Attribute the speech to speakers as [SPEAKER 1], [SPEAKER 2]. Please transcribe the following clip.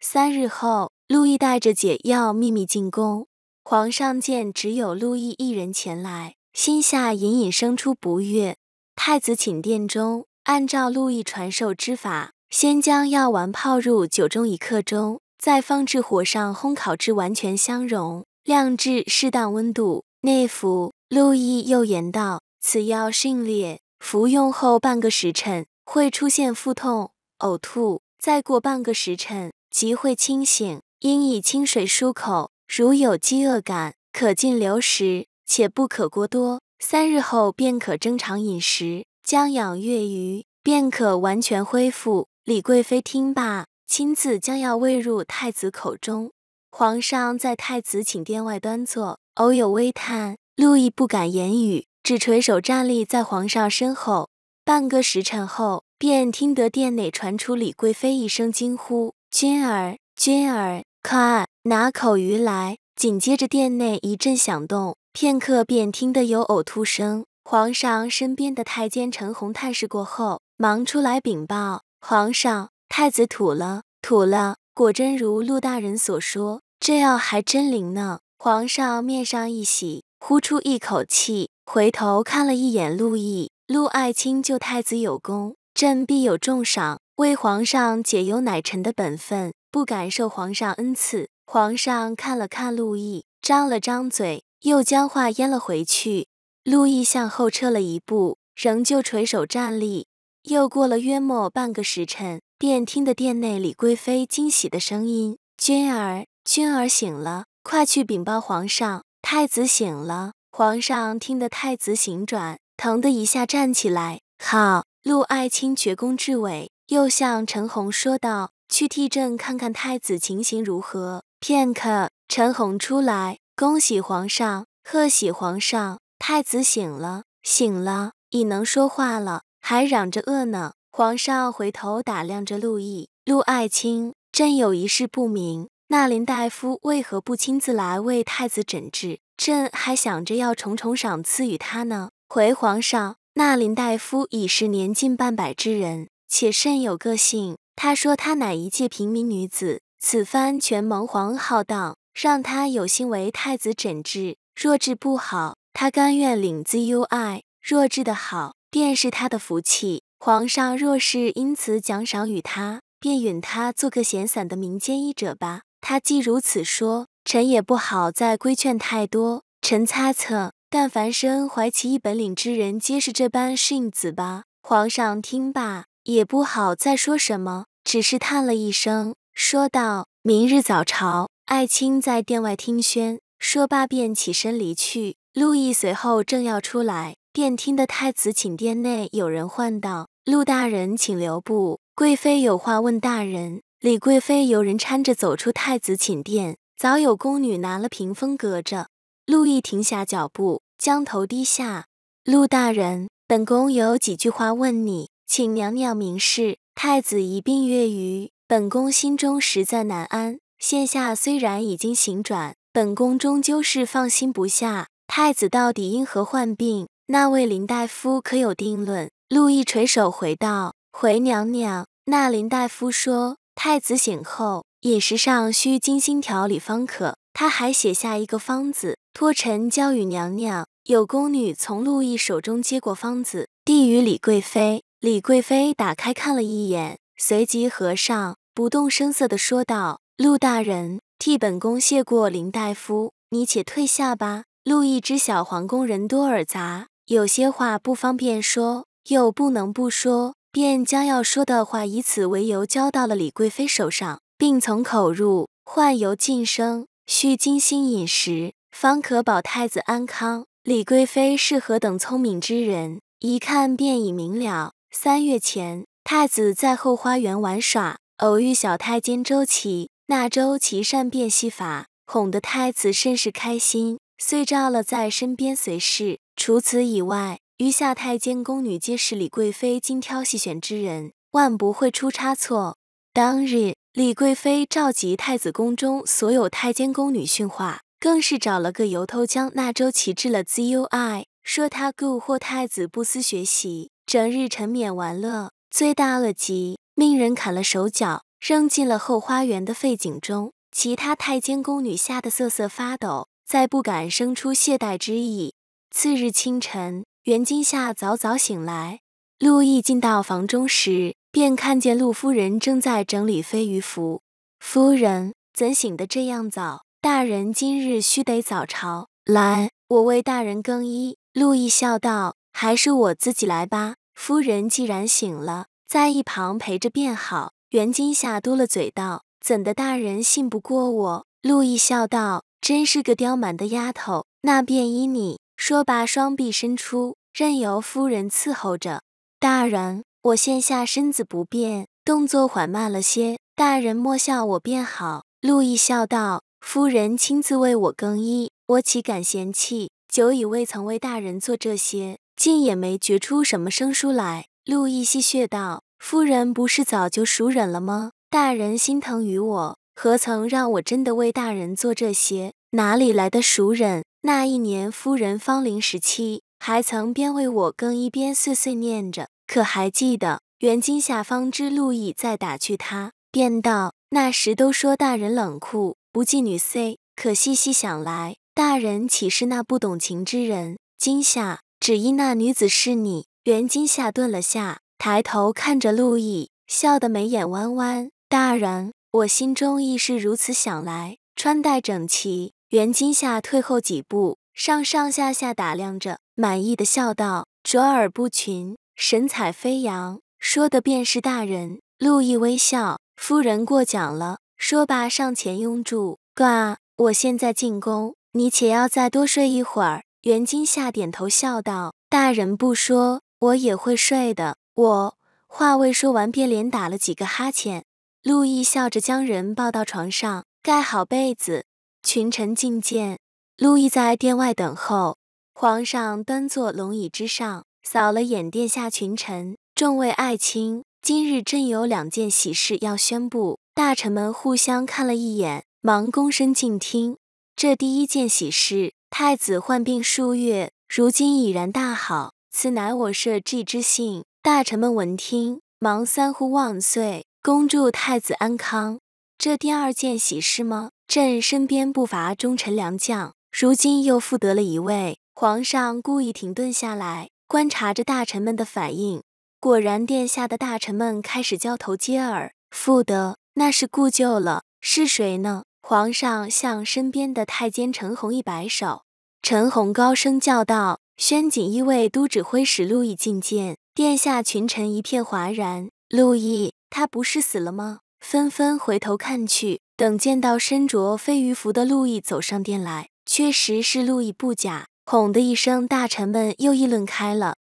[SPEAKER 1] 三日后，陆毅带着解药秘密进宫。皇上见只有陆毅一人前来，心下隐隐生出不悦。太子寝殿中，按照陆毅传授之法，先将药丸泡入酒中一刻钟，再放置火上烘烤至完全相融，晾至适当温度内服。陆毅又言道：“此药性烈，服用后半个时辰会出现腹痛、呕吐，再过半个时辰。”即会清醒，应以清水漱口。如有饥饿感，可进流食，且不可过多。三日后便可正常饮食，将养月余，便可完全恢复。李贵妃听罢，亲自将药喂入太子口中。皇上在太子寝殿外端坐，偶有微叹，陆绎不敢言语，只垂手站立在皇上身后。半个时辰后，便听得殿内传出李贵妃一声惊呼。君儿，君儿，快拿口鱼来！紧接着殿内一阵响动，片刻便听得有呕吐声。皇上身边的太监陈洪探视过后，忙出来禀报：“皇上，太子吐了，吐了，果真如陆大人所说，这药还真灵呢。”皇上面上一喜，呼出一口气，回头看了一眼陆毅，陆爱卿救太子有功，朕必有重赏。”为皇上解忧乃臣的本分，不敢受皇上恩赐。皇上看了看陆绎，张了张嘴，又将话咽了回去。陆绎向后撤了一步，仍旧垂手站立。又过了约莫半个时辰，便听得殿内李贵妃惊喜的声音：“君儿，君儿醒了！快去禀报皇上，太子醒了！”皇上听得太子醒转，腾的一下站起来：“好，陆爱卿，绝功至伟！”又向陈洪说道：“去替朕看看太子情形如何。”片刻，陈洪出来，恭喜皇上，贺喜皇上，太子醒了，醒了，已能说话了，还嚷着饿呢。皇上回头打量着陆绎，陆爱卿，朕有一事不明，那林大夫为何不亲自来为太子诊治？朕还想着要重重赏赐与他呢。回皇上，那林大夫已是年近半百之人。且甚有个性。他说：“他乃一介平民女子，此番权蒙皇恩浩荡，让他有心为太子诊治。若治不好，他甘愿领子忧爱；若治的好，便是他的福气。皇上若是因此奖赏与他，便允他做个闲散的民间医者吧。”他既如此说，臣也不好再规劝太多。臣猜测，但凡身怀其一本领之人，皆是这般性子吧。皇上听罢。也不好再说什么，只是叹了一声，说道：“明日早朝，爱卿在殿外听宣。”说罢便起身离去。陆绎随后正要出来，便听得太子寝殿内有人唤道：“陆大人，请留步，贵妃有话问大人。”李贵妃由人搀着走出太子寝殿，早有宫女拿了屏风隔着。陆绎停下脚步，将头低下。陆大人，本宫有几句话问你。请娘娘明示，太子一病月余，本宫心中实在难安。现下虽然已经醒转，本宫终究是放心不下。太子到底因何患病？那位林大夫可有定论？陆绎垂首回道：“回娘娘，那林大夫说，太子醒后饮食上需精心调理方可。他还写下一个方子，托臣交与娘娘。”有宫女从陆绎手中接过方子，递与李贵妃。李贵妃打开看了一眼，随即合上，不动声色地说道：“陆大人，替本宫谢过林大夫，你且退下吧。”陆绎知晓皇宫人多耳杂，有些话不方便说，又不能不说，便将要说的话以此为由交到了李贵妃手上。病从口入，患由晋升，需精心饮食，方可保太子安康。李贵妃是何等聪明之人，一看便已明了。三月前，太子在后花园玩耍，偶遇小太监周琦。那周琦善变戏法，哄得太子甚是开心，遂召了在身边随侍。除此以外，余下太监宫女皆是李贵妃精挑细选之人，万不会出差错。当日，李贵妃召集太子宫中所有太监宫女训话，更是找了个由头将那周琦置了 ZUI，说他故惑太子，不思学习。整日沉湎玩乐，罪大恶极，命人砍了手脚，扔进了后花园的废井中。其他太监宫女吓得瑟瑟发抖，再不敢生出懈怠之意。次日清晨，袁今夏早早醒来。陆绎进到房中时，便看见陆夫人正在整理飞鱼服。夫人怎醒得这样早？大人今日须得早朝。来，我为大人更衣。陆绎笑道。还是我自己来吧，夫人既然醒了，在一旁陪着便好。袁今夏嘟了嘴道：“怎的，大人信不过我？”陆毅笑道：“真是个刁蛮的丫头，那便依你。说罢，双臂伸出，任由夫人伺候着。大人，我现下身子不便，动作缓慢了些，大人莫笑我便好。”陆毅笑道：“夫人亲自为我更衣，我岂敢嫌弃？久已未曾为大人做这些。”竟也没觉出什么生疏来。路易戏谑道：“夫人不是早就熟人了吗？大人心疼于我，何曾让我真的为大人做这些？哪里来的熟人？那一年夫人芳龄时期，还曾边为我更衣边碎碎念着。可还记得？”袁今下方知路易在打趣他，便道：“那时都说大人冷酷不近女碎，可细细想来，大人岂是那不懂情之人？今夏。”只因那女子是你，袁金夏顿了下，抬头看着陆毅，笑得眉眼弯弯。大人，我心中亦是如此想来。穿戴整齐，袁金夏退后几步，上上下下打量着，满意的笑道：“卓尔不群，神采飞扬，说的便是大人。”陆毅微笑：“夫人过奖了。”说罢上前拥住，挂。我现在进宫，你且要再多睡一会儿。袁金夏点头笑道：“大人不说，我也会睡的。”我话未说完，便连打了几个哈欠。陆绎笑着将人抱到床上，盖好被子。群臣觐见，陆绎在殿外等候。皇上端坐龙椅之上，扫了眼殿下群臣，众位爱卿，今日朕有两件喜事要宣布。大臣们互相看了一眼，忙躬身静听。这第一件喜事。太子患病数月，如今已然大好，此乃我设稷之幸。大臣们闻听，忙三呼万岁，恭祝太子安康。这第二件喜事吗？朕身边不乏忠臣良将，如今又复得了一位。皇上故意停顿下来，观察着大臣们的反应。果然，殿下的大臣们开始交头接耳。复得那是故旧了，是谁呢？皇上向身边的太监陈洪一摆手，陈洪高声叫道：“宣锦衣卫都指挥使陆毅觐见。”殿下，群臣一片哗然。陆毅，他不是死了吗？纷纷回头看去，等见到身着飞鱼服的陆毅走上殿来，确实是陆毅，不假。哄的一声，大臣们又议论开了。